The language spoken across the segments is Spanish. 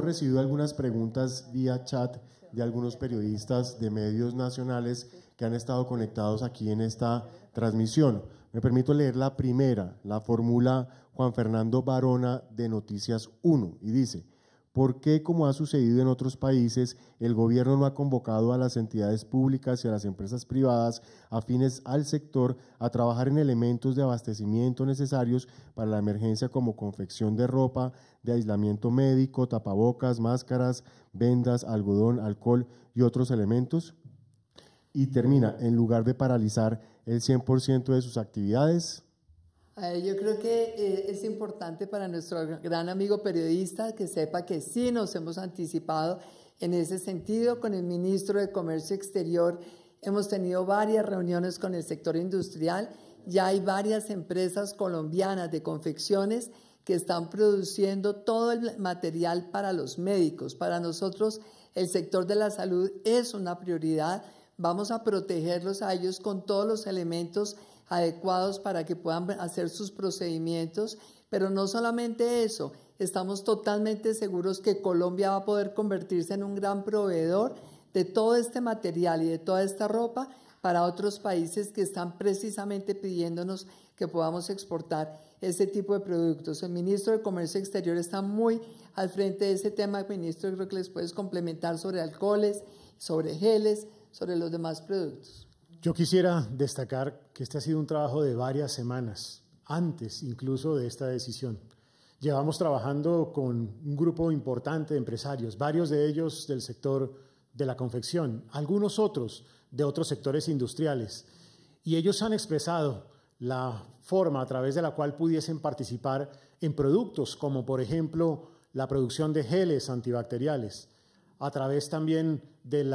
recibido algunas preguntas vía chat de algunos periodistas de medios nacionales que han estado conectados aquí en esta transmisión. Me permito leer la primera, la fórmula Juan Fernando Barona de Noticias 1, y dice, ¿Por qué, como ha sucedido en otros países, el gobierno no ha convocado a las entidades públicas y a las empresas privadas afines al sector a trabajar en elementos de abastecimiento necesarios para la emergencia como confección de ropa, de aislamiento médico, tapabocas, máscaras, vendas, algodón, alcohol y otros elementos? Y termina, en lugar de paralizar el 100% de sus actividades, eh, yo creo que eh, es importante para nuestro gran amigo periodista que sepa que sí nos hemos anticipado en ese sentido con el ministro de Comercio Exterior. Hemos tenido varias reuniones con el sector industrial. Ya hay varias empresas colombianas de confecciones que están produciendo todo el material para los médicos. Para nosotros el sector de la salud es una prioridad. Vamos a protegerlos a ellos con todos los elementos adecuados para que puedan hacer sus procedimientos, pero no solamente eso, estamos totalmente seguros que Colombia va a poder convertirse en un gran proveedor de todo este material y de toda esta ropa para otros países que están precisamente pidiéndonos que podamos exportar ese tipo de productos. El ministro de Comercio Exterior está muy al frente de ese tema. Ministro, creo que les puedes complementar sobre alcoholes, sobre geles, sobre los demás productos. Yo quisiera destacar que este ha sido un trabajo de varias semanas, antes incluso de esta decisión. Llevamos trabajando con un grupo importante de empresarios, varios de ellos del sector de la confección, algunos otros de otros sectores industriales, y ellos han expresado la forma a través de la cual pudiesen participar en productos como por ejemplo la producción de geles antibacteriales, a través también del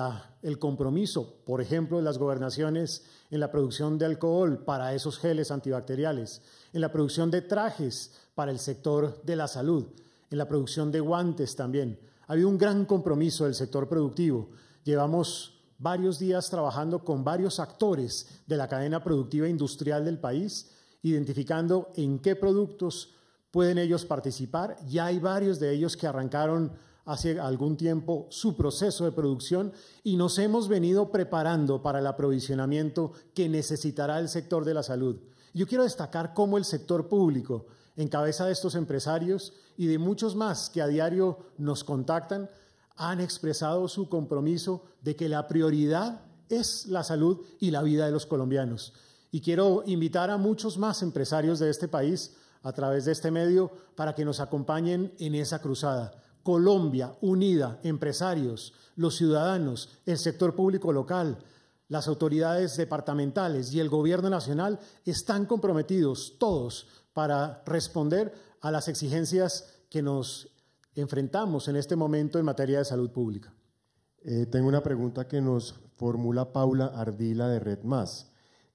compromiso, por ejemplo, de las gobernaciones en la producción de alcohol para esos geles antibacteriales, en la producción de trajes para el sector de la salud, en la producción de guantes también. Ha habido un gran compromiso del sector productivo. Llevamos varios días trabajando con varios actores de la cadena productiva industrial del país, identificando en qué productos pueden ellos participar. Ya hay varios de ellos que arrancaron hace algún tiempo su proceso de producción y nos hemos venido preparando para el aprovisionamiento que necesitará el sector de la salud. Yo quiero destacar cómo el sector público, en cabeza de estos empresarios y de muchos más que a diario nos contactan, han expresado su compromiso de que la prioridad es la salud y la vida de los colombianos. Y quiero invitar a muchos más empresarios de este país a través de este medio para que nos acompañen en esa cruzada. Colombia unida, empresarios, los ciudadanos, el sector público local, las autoridades departamentales y el gobierno nacional están comprometidos todos para responder a las exigencias que nos enfrentamos en este momento en materia de salud pública. Eh, tengo una pregunta que nos formula Paula Ardila de Red Más.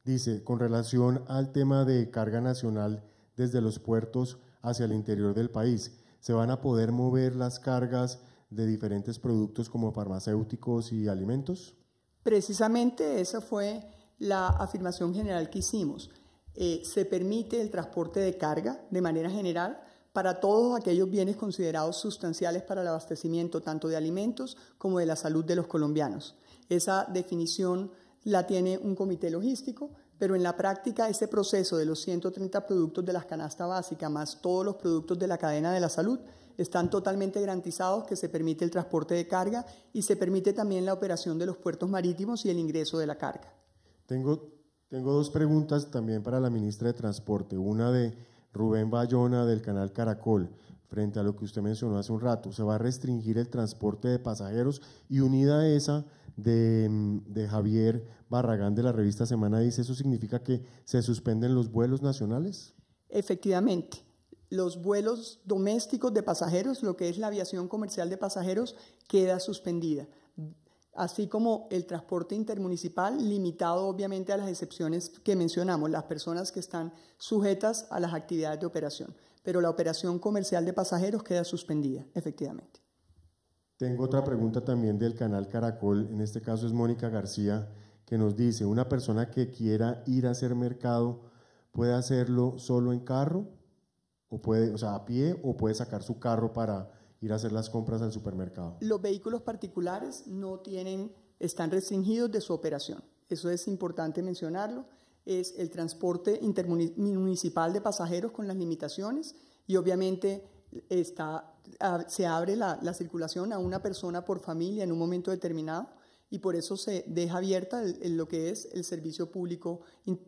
Dice, con relación al tema de carga nacional desde los puertos hacia el interior del país, se van a poder mover las cargas de diferentes productos como farmacéuticos y alimentos? Precisamente esa fue la afirmación general que hicimos. Eh, se permite el transporte de carga de manera general para todos aquellos bienes considerados sustanciales para el abastecimiento tanto de alimentos como de la salud de los colombianos. Esa definición la tiene un comité logístico pero en la práctica, ese proceso de los 130 productos de la canasta básica más todos los productos de la cadena de la salud están totalmente garantizados que se permite el transporte de carga y se permite también la operación de los puertos marítimos y el ingreso de la carga. Tengo, tengo dos preguntas también para la ministra de Transporte. Una de Rubén Bayona del canal Caracol frente a lo que usted mencionó hace un rato. Se va a restringir el transporte de pasajeros y unida a esa, Mm, de, Javier Barragán de la revista Semana dice, ¿eso significa que se suspenden los vuelos nacionales? Efectivamente, los vuelos domésticos de pasajeros, lo que es la aviación comercial de pasajeros, queda suspendida, así como el transporte intermunicipal, limitado obviamente a las excepciones que mencionamos, las personas que están sujetas a las actividades de operación, pero la operación comercial de pasajeros queda suspendida, efectivamente. Tengo otra pregunta también del canal Caracol, en este caso es Mónica García, que nos dice, ¿una persona que quiera ir a hacer mercado puede hacerlo solo en carro? ¿O puede, o sea, a pie o puede sacar su carro para ir a hacer las compras al supermercado? Los vehículos particulares no tienen, están restringidos de su operación. Eso es importante mencionarlo. Es el transporte intermunicipal de pasajeros con las limitaciones y obviamente está se abre la, circulación a una persona por familia en un momento determinado y por eso se deja abierta lo que es el servicio público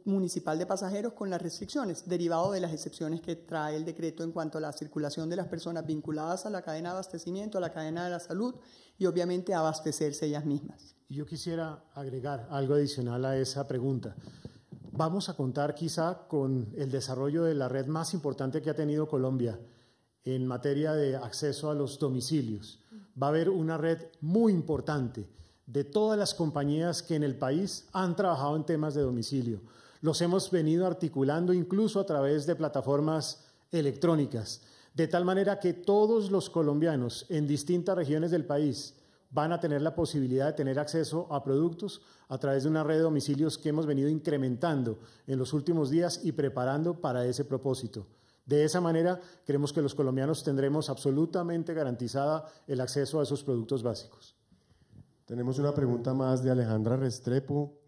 municipal de pasajeros con las restricciones, derivado de las excepciones que trae el decreto en cuanto a la circulación de las personas vinculadas a la cadena de abastecimiento, a la cadena de la salud y obviamente a abastecerse ellas mismas. Yo quisiera agregar algo adicional a esa pregunta vamos a contar quizá con el desarrollo de la red más importante que ha tenido Colombia en materia de acceso a los domicilios. Va a haber una red muy importante de todas las compañías que en el país han trabajado en temas de domicilio. Los hemos venido articulando incluso a través de plataformas electrónicas, de tal manera que todos los colombianos en distintas regiones del país van a tener la posibilidad de tener acceso a productos a través de una red de domicilios que hemos venido incrementando en los últimos días y preparando para ese propósito. De esa manera, creemos que los colombianos tendremos absolutamente garantizada el acceso a esos productos básicos. Tenemos una pregunta más de Alejandra Restrepo,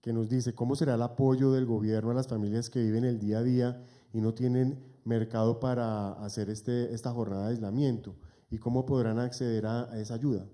que nos dice, ¿cómo será el apoyo del gobierno a las familias que viven el día a día y no tienen mercado para hacer este, esta jornada de aislamiento? ¿Y cómo podrán acceder a esa ayuda?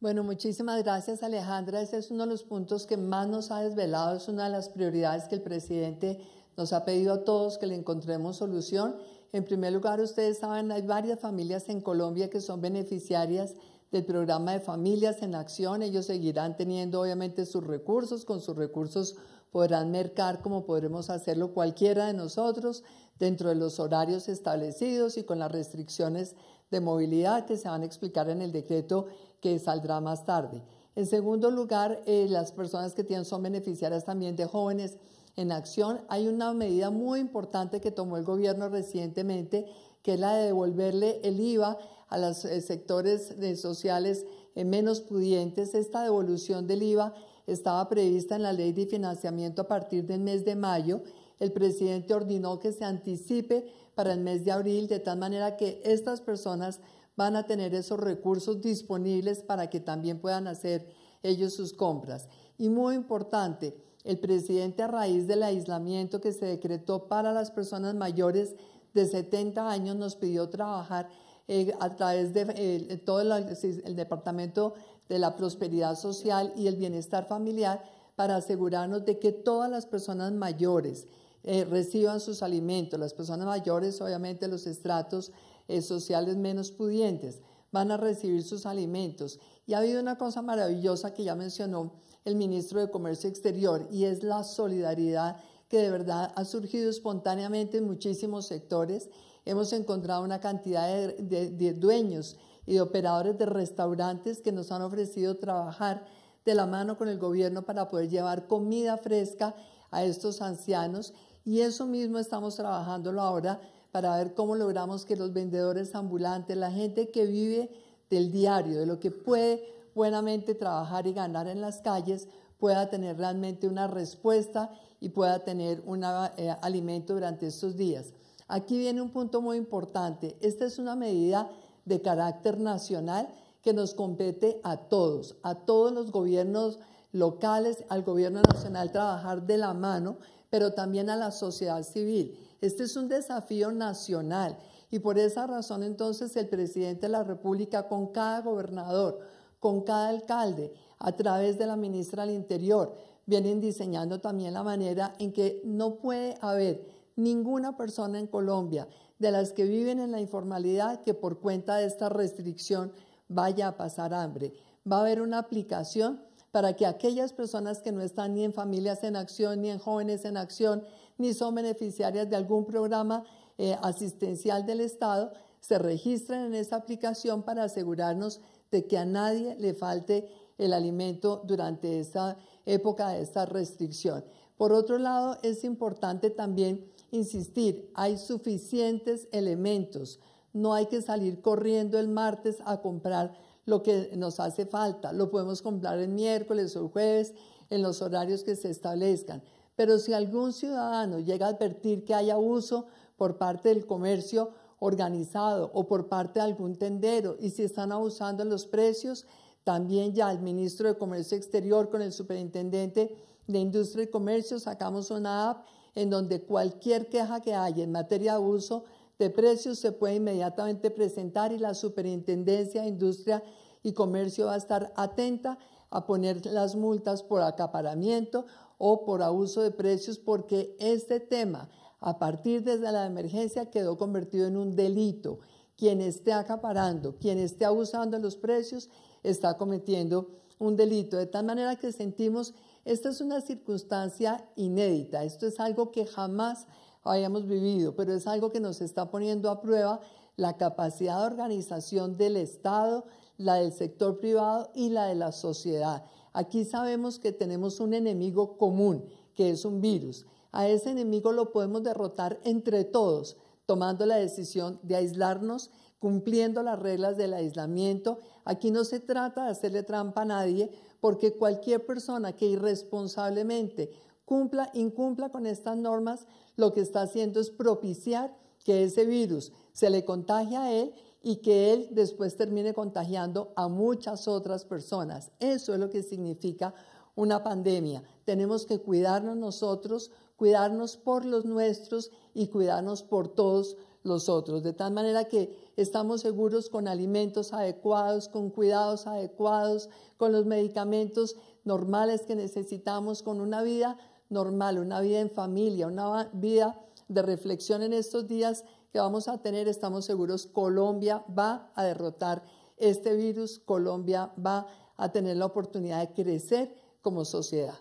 Bueno, muchísimas gracias Alejandra. Ese es uno de los puntos que más nos ha desvelado, es una de las prioridades que el presidente nos ha pedido a todos que le encontremos solución. En primer lugar, ustedes saben, hay varias familias en Colombia que son beneficiarias del programa de Familias en Acción. Ellos seguirán teniendo obviamente sus recursos, con sus recursos podrán mercar como podremos hacerlo cualquiera de nosotros dentro de los horarios establecidos y con las restricciones de movilidad que se van a explicar en el decreto que saldrá más tarde. En segundo lugar, eh, las personas que tienen son beneficiarias también de jóvenes en acción, hay una medida muy importante que tomó el gobierno recientemente, que es la de devolverle el IVA a los eh, sectores sociales eh, menos pudientes. Esta devolución del IVA estaba prevista en la ley de financiamiento a partir del mes de mayo. El presidente ordenó que se anticipe para el mes de abril, de tal manera que estas personas van a tener esos recursos disponibles para que también puedan hacer ellos sus compras. Y muy importante, el presidente a raíz del aislamiento que se decretó para las personas mayores de 70 años nos pidió trabajar eh, a través de todo el, Departamento de la Prosperidad Social y el Bienestar Familiar para asegurarnos de que todas las personas mayores eh, reciban sus alimentos. Las personas mayores, obviamente los estratos eh, sociales menos pudientes, van a recibir sus alimentos. Y ha habido una cosa maravillosa que ya mencionó el ministro de Comercio Exterior, y es la solidaridad que de verdad ha surgido espontáneamente en muchísimos sectores. Hemos encontrado una cantidad de, dueños y de operadores de restaurantes que nos han ofrecido trabajar de la mano con el gobierno para poder llevar comida fresca a estos ancianos y eso mismo estamos trabajándolo ahora para ver cómo logramos que los vendedores ambulantes, la gente que vive del diario, de lo que puede buenamente trabajar y ganar en las calles, pueda tener realmente una respuesta y pueda tener un eh, alimento durante estos días. Aquí viene un punto muy importante. Esta es una medida de carácter nacional que nos compete a todos, a todos los gobiernos locales, al gobierno nacional trabajar de la mano, pero también a la sociedad civil. Este es un desafío nacional y por esa razón entonces el presidente de la República con cada gobernador, con cada alcalde a través de la ministra del Interior. Vienen diseñando también la manera en que no puede haber ninguna persona en Colombia de las que viven en la informalidad que por cuenta de esta restricción vaya a pasar hambre. Va a haber una aplicación para que aquellas personas que no están ni en familias en acción, ni en jóvenes en acción, ni son beneficiarias de algún programa eh, asistencial del Estado, se registren en esa aplicación para asegurarnos de que a nadie le falte el alimento durante esta época de esta restricción. Por otro lado, es importante también insistir, hay suficientes elementos, no hay que salir corriendo el martes a comprar lo que nos hace falta, lo podemos comprar el miércoles o el jueves en los horarios que se establezcan. Pero si algún ciudadano llega a advertir que hay abuso por parte del comercio, organizado o por parte de algún tendero y si están abusando los precios, también ya el ministro de Comercio Exterior con el superintendente de Industria y Comercio sacamos una app en donde cualquier queja que haya en materia de abuso de precios se puede inmediatamente presentar y la superintendencia de Industria y Comercio va a estar atenta a poner las multas por acaparamiento o por abuso de precios porque este tema a partir desde la emergencia quedó convertido en un delito. Quien esté acaparando, quien esté abusando de los precios, está cometiendo un delito. De tal manera que sentimos, esta es una circunstancia inédita, esto es algo que jamás habíamos vivido, pero es algo que nos está poniendo a prueba la capacidad de organización del Estado, la del sector privado y la de la sociedad. Aquí sabemos que tenemos un enemigo común, que es un virus. A ese enemigo lo podemos derrotar entre todos, tomando la decisión de aislarnos, cumpliendo las reglas del aislamiento. Aquí no se trata de hacerle trampa a nadie, porque cualquier persona que irresponsablemente cumpla, incumpla con estas normas, lo que está haciendo es propiciar que ese virus se le contagie a él y que él después termine contagiando a muchas otras personas. Eso es lo que significa una pandemia. Tenemos que cuidarnos nosotros, cuidarnos por los nuestros y cuidarnos por todos los otros. De tal manera que estamos seguros con alimentos adecuados, con cuidados adecuados, con los medicamentos normales que necesitamos, con una vida normal, una vida en familia, una vida de reflexión en estos días que vamos a tener, estamos seguros, Colombia va a derrotar este virus, Colombia va a tener la oportunidad de crecer como sociedad.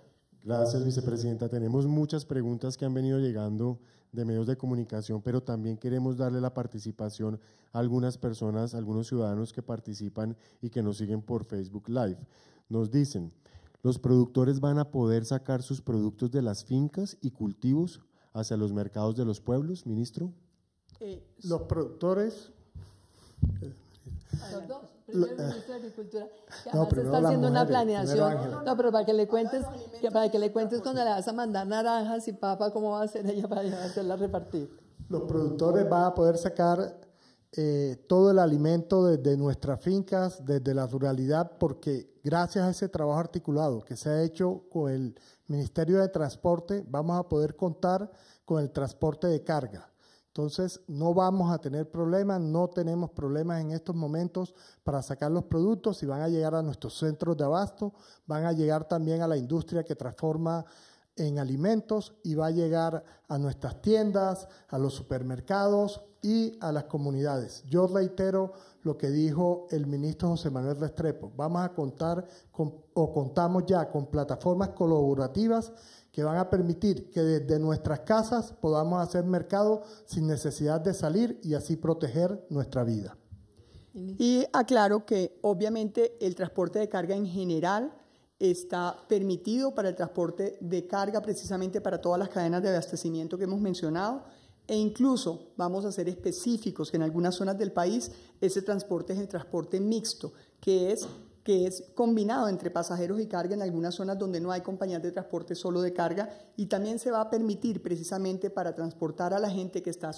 Gracias, vicepresidenta. Tenemos muchas preguntas que han venido llegando de medios de comunicación, pero también queremos darle la participación a algunas personas, algunos ciudadanos que participan y que nos siguen por Facebook Live. Nos dicen, los productores van a poder sacar sus productos de las fincas y cultivos hacia los mercados de los pueblos, ministro. Eh, los productores, los dos. Eh. Primero ministro de Agricultura. no, está haciendo una planeación. No, pero para que le cuentes, que para que le cuentes cuando le vas a mandar naranjas y papa, cómo va a hacer ella para hacerla repartir. Los productores van a poder sacar eh, todo el alimento desde nuestras fincas, desde la ruralidad, porque gracias a ese trabajo articulado que se ha hecho con el Ministerio de Transporte, vamos a poder contar con el transporte de carga entonces, no vamos a tener problemas, no tenemos problemas en estos momentos para sacar los productos y van a llegar a nuestros centros de abasto, van a llegar también a la industria que transforma en alimentos y va a llegar a nuestras tiendas, a los supermercados y a las comunidades. Yo reitero lo que dijo el ministro José Manuel Restrepo. Vamos a contar o contamos ya con plataformas colaborativas que van a permitir que desde nuestras casas podamos hacer mercado sin necesidad de salir y así proteger nuestra vida. Y aclaro que obviamente el transporte de carga en general está permitido para el transporte de carga precisamente para todas las cadenas de abastecimiento que hemos mencionado e incluso vamos a ser específicos que en algunas zonas del país ese transporte es el transporte mixto, que es que es combinado entre pasajeros y carga en algunas zonas donde no hay compañías de transporte solo de carga y también se va a permitir precisamente para transportar a la gente que está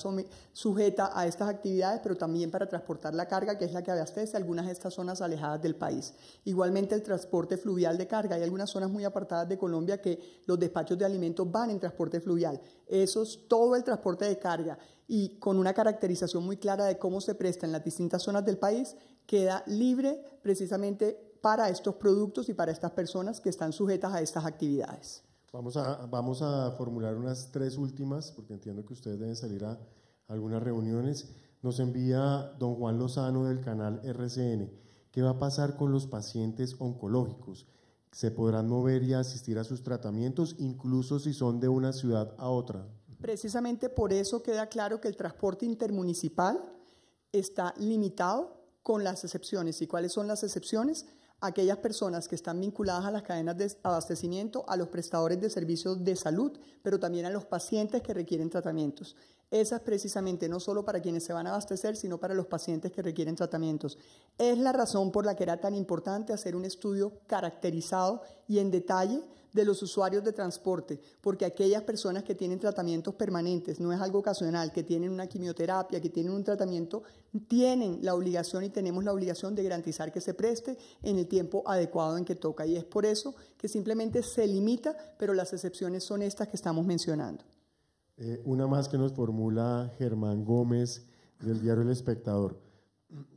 sujeta a estas actividades, pero también para transportar la carga que es la que abastece algunas de estas zonas alejadas del país. Igualmente el transporte fluvial de carga, hay algunas zonas muy apartadas de Colombia que los despachos de alimentos van en transporte fluvial. Eso es todo el transporte de carga y con una caracterización muy clara de cómo se presta en las distintas zonas del país queda libre precisamente para estos productos y para estas personas que están sujetas a estas actividades. Vamos a, vamos a formular unas tres últimas, porque entiendo que ustedes deben salir a algunas reuniones. Nos envía don Juan Lozano del canal RCN. ¿Qué va a pasar con los pacientes oncológicos? ¿Se podrán mover y asistir a sus tratamientos, incluso si son de una ciudad a otra? Precisamente por eso queda claro que el transporte intermunicipal está limitado con las excepciones. ¿Y cuáles son las excepciones? Aquellas personas que están vinculadas a las cadenas de abastecimiento, a los prestadores de servicios de salud, pero también a los pacientes que requieren tratamientos. Esas precisamente no solo para quienes se van a abastecer, sino para los pacientes que requieren tratamientos. Es la razón por la que era tan importante hacer un estudio caracterizado y en detalle de los usuarios de transporte, porque aquellas personas que tienen tratamientos permanentes, no es algo ocasional, que tienen una quimioterapia, que tienen un tratamiento, tienen la obligación y tenemos la obligación de garantizar que se preste en el tiempo adecuado en que toca. Y es por eso que simplemente se limita, pero las excepciones son estas que estamos mencionando. Eh, una más que nos formula Germán Gómez del diario El Espectador.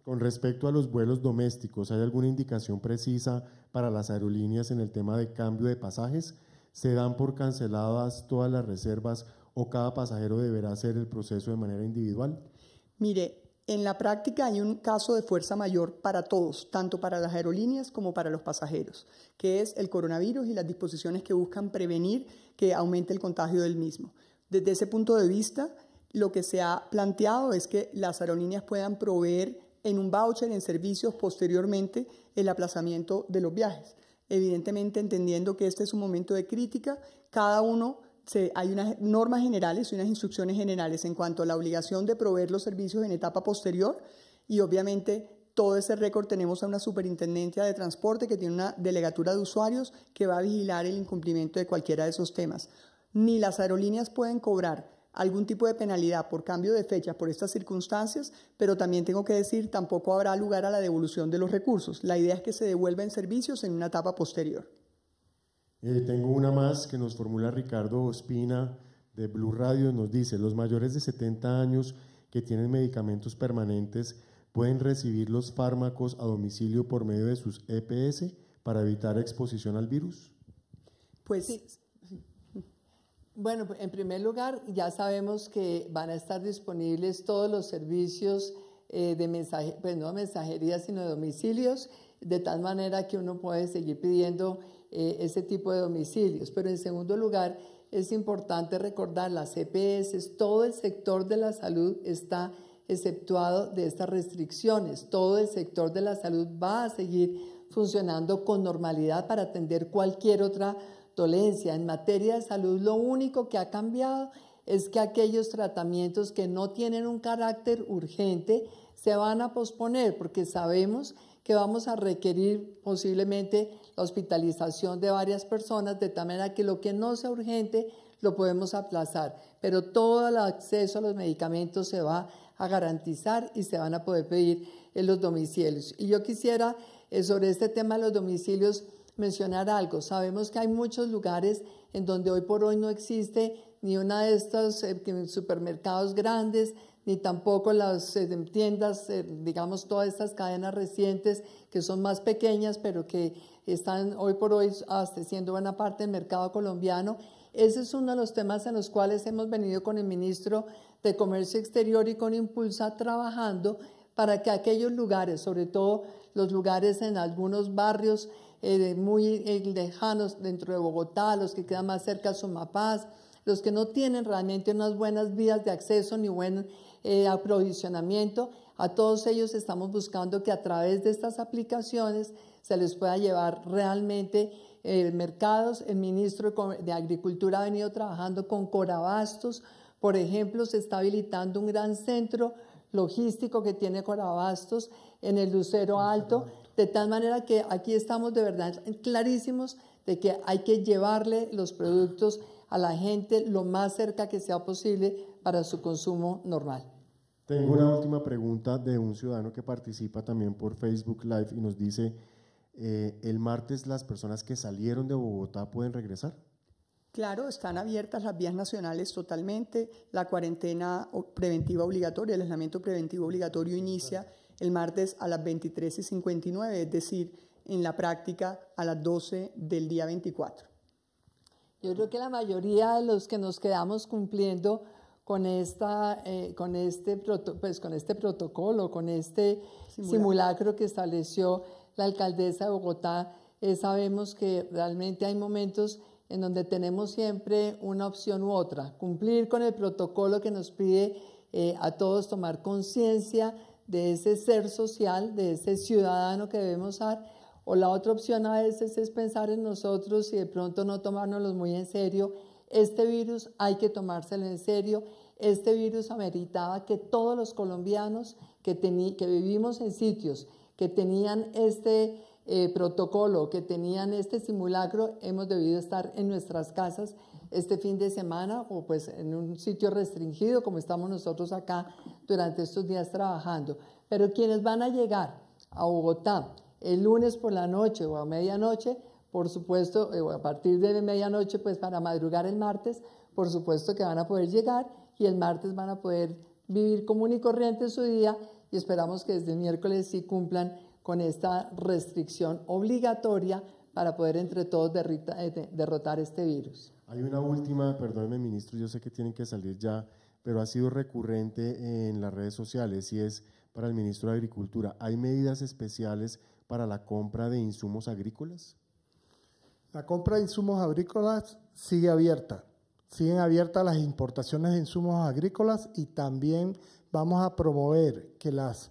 Con respecto a los vuelos domésticos, ¿hay alguna indicación precisa para las aerolíneas en el tema de cambio de pasajes. Se dan por canceladas todas las reservas o cada pasajero deberá hacer el proceso de manera individual. Mire, en la práctica hay un caso de fuerza mayor para todos, tanto para las aerolíneas como para los pasajeros, que es el coronavirus y las disposiciones que buscan prevenir que aumente el contagio del mismo. Desde ese punto de vista, lo que se ha planteado es que las aerolíneas puedan proveer en un voucher, en servicios, posteriormente el aplazamiento de los viajes. Evidentemente, entendiendo que este es un momento de crítica, cada uno hay unas normas generales y unas instrucciones generales en cuanto a la obligación de proveer los servicios en etapa posterior y obviamente todo ese récord tenemos a una superintendencia de transporte que tiene una delegatura de usuarios que va a vigilar el incumplimiento de cualquiera de esos temas. Ni las aerolíneas pueden cobrar algún tipo de penalidad por cambio de fecha por estas circunstancias, pero también tengo que decir, tampoco habrá lugar a la devolución de los recursos. La idea es que se devuelvan servicios en una etapa posterior. Eh, tengo una más que nos formula Ricardo Ospina de Blue Radio. Nos dice, los mayores de 70 años que tienen medicamentos permanentes pueden recibir los fármacos a domicilio por medio de sus EPS para evitar exposición al virus. Pues sí. Bueno, en primer lugar, ya sabemos que van a estar disponibles todos los servicios eh, de mensaje, pues no mensajería, sino de domicilios, de tal manera que uno puede seguir pidiendo eh, ese tipo de domicilios. Pero en segundo lugar, es importante recordar las CPS, e todo el sector de la salud está exceptuado de estas restricciones. Todo el sector de la salud va a seguir funcionando con normalidad para atender cualquier otra dolencia. En materia de salud lo único que ha cambiado es que aquellos tratamientos que no tienen un carácter urgente se van a posponer porque sabemos que vamos a requerir posiblemente la hospitalización de varias personas, de tal manera que lo que no sea urgente lo podemos aplazar, pero todo el acceso a los medicamentos se va a garantizar y se van a poder pedir en los domicilios. Y yo quisiera, eh, sobre este tema de los domicilios, mencionar algo. Sabemos que hay muchos lugares en donde hoy por hoy no existe ni una de estos eh, supermercados grandes, ni tampoco las eh, tiendas, eh, digamos, todas estas cadenas recientes que son más pequeñas, pero que están hoy por hoy abasteciendo buena parte del mercado colombiano. Ese es uno de los temas en los cuales hemos venido con el ministro de Comercio Exterior y con Impulsa trabajando para que aquellos lugares, sobre todo los lugares en algunos barrios muy lejanos dentro de Bogotá, los que quedan más cerca son Sumapaz, los que no tienen realmente unas buenas vías de acceso ni buen eh, aprovisionamiento, a todos ellos estamos buscando que a través de estas aplicaciones se les pueda llevar realmente eh, mercados. El ministro de Agricultura ha venido trabajando con Corabastos. Por ejemplo, se está habilitando un gran centro logístico que tiene Corabastos en el Lucero Alto de tal manera que aquí estamos de verdad clarísimos de que hay que llevarle los productos a la gente lo más cerca que sea posible para su consumo normal. Tengo una última pregunta de un ciudadano que participa también por Facebook Live y nos dice, eh, ¿el martes las personas que salieron de Bogotá pueden regresar? Claro, están abiertas las vías nacionales totalmente, la cuarentena preventiva obligatoria, el aislamiento preventivo obligatorio inicia el martes a las 23 y 59, es decir, en la práctica a las 12 del día 24. Yo creo que la mayoría de los que nos quedamos cumpliendo con, esta, eh, con, este, pues, con este protocolo, con este simulacro. que estableció la alcaldesa de Bogotá, eh, sabemos que realmente hay momentos en donde tenemos siempre una opción u otra. Cumplir con el protocolo que nos pide eh, a todos tomar conciencia de ese ser social, de ese ciudadano que debemos ser. O la otra opción a veces es pensar en nosotros y de pronto no tomárnoslo muy en serio. Este virus hay que tomárselo en serio. Este virus ameritaba que todos los colombianos que, vivimos en sitios que tenían este eh, protocolo, que tenían este simulacro, hemos debido estar en nuestras casas este fin de semana o pues en un sitio restringido como estamos nosotros acá durante estos días trabajando. Pero quienes van a llegar a Bogotá el lunes por la noche o a medianoche, por supuesto, eh, a partir de medianoche, pues para madrugar el martes, por supuesto que van a poder llegar y el martes van a poder vivir común y corriente su día y esperamos que desde el miércoles sí cumplan con esta restricción obligatoria para poder entre todos eh, derrotar este virus. Hay una última, perdóneme ministro, yo sé que tienen que salir ya, pero ha sido recurrente en las redes sociales y es para el ministro de Agricultura. ¿Hay medidas especiales para la compra de insumos agrícolas? La compra de insumos agrícolas sigue abierta. Siguen abiertas las importaciones de insumos agrícolas y también vamos a promover que las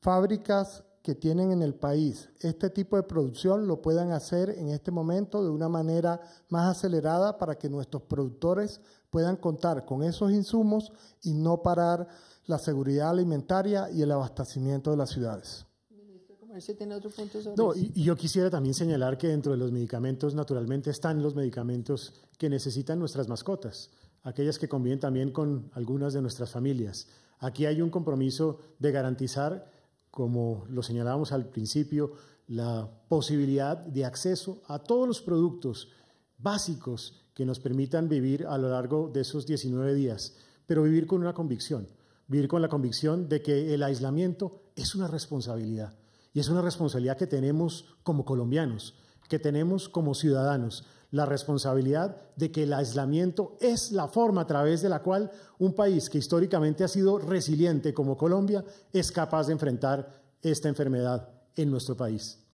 fábricas que tienen en el país este tipo de producción lo puedan hacer en este momento de una manera más acelerada para que nuestros productores puedan contar con esos insumos y no parar la seguridad alimentaria y el abastecimiento de las ciudades. yo quisiera también señalar que dentro de los medicamentos, naturalmente, están los medicamentos que necesitan nuestras mascotas, aquellas que convienen también con algunas de nuestras familias. Aquí hay un compromiso de garantizar como lo señalábamos al principio, la posibilidad de acceso a todos los productos básicos que nos permitan vivir a lo largo de esos 19 días, pero vivir con una convicción, vivir con la convicción de que el aislamiento es una responsabilidad y es una responsabilidad que tenemos como colombianos, que tenemos como ciudadanos, la responsabilidad de que el aislamiento es la forma a través de la cual un país que históricamente ha sido resiliente como Colombia es capaz de enfrentar esta enfermedad en nuestro país.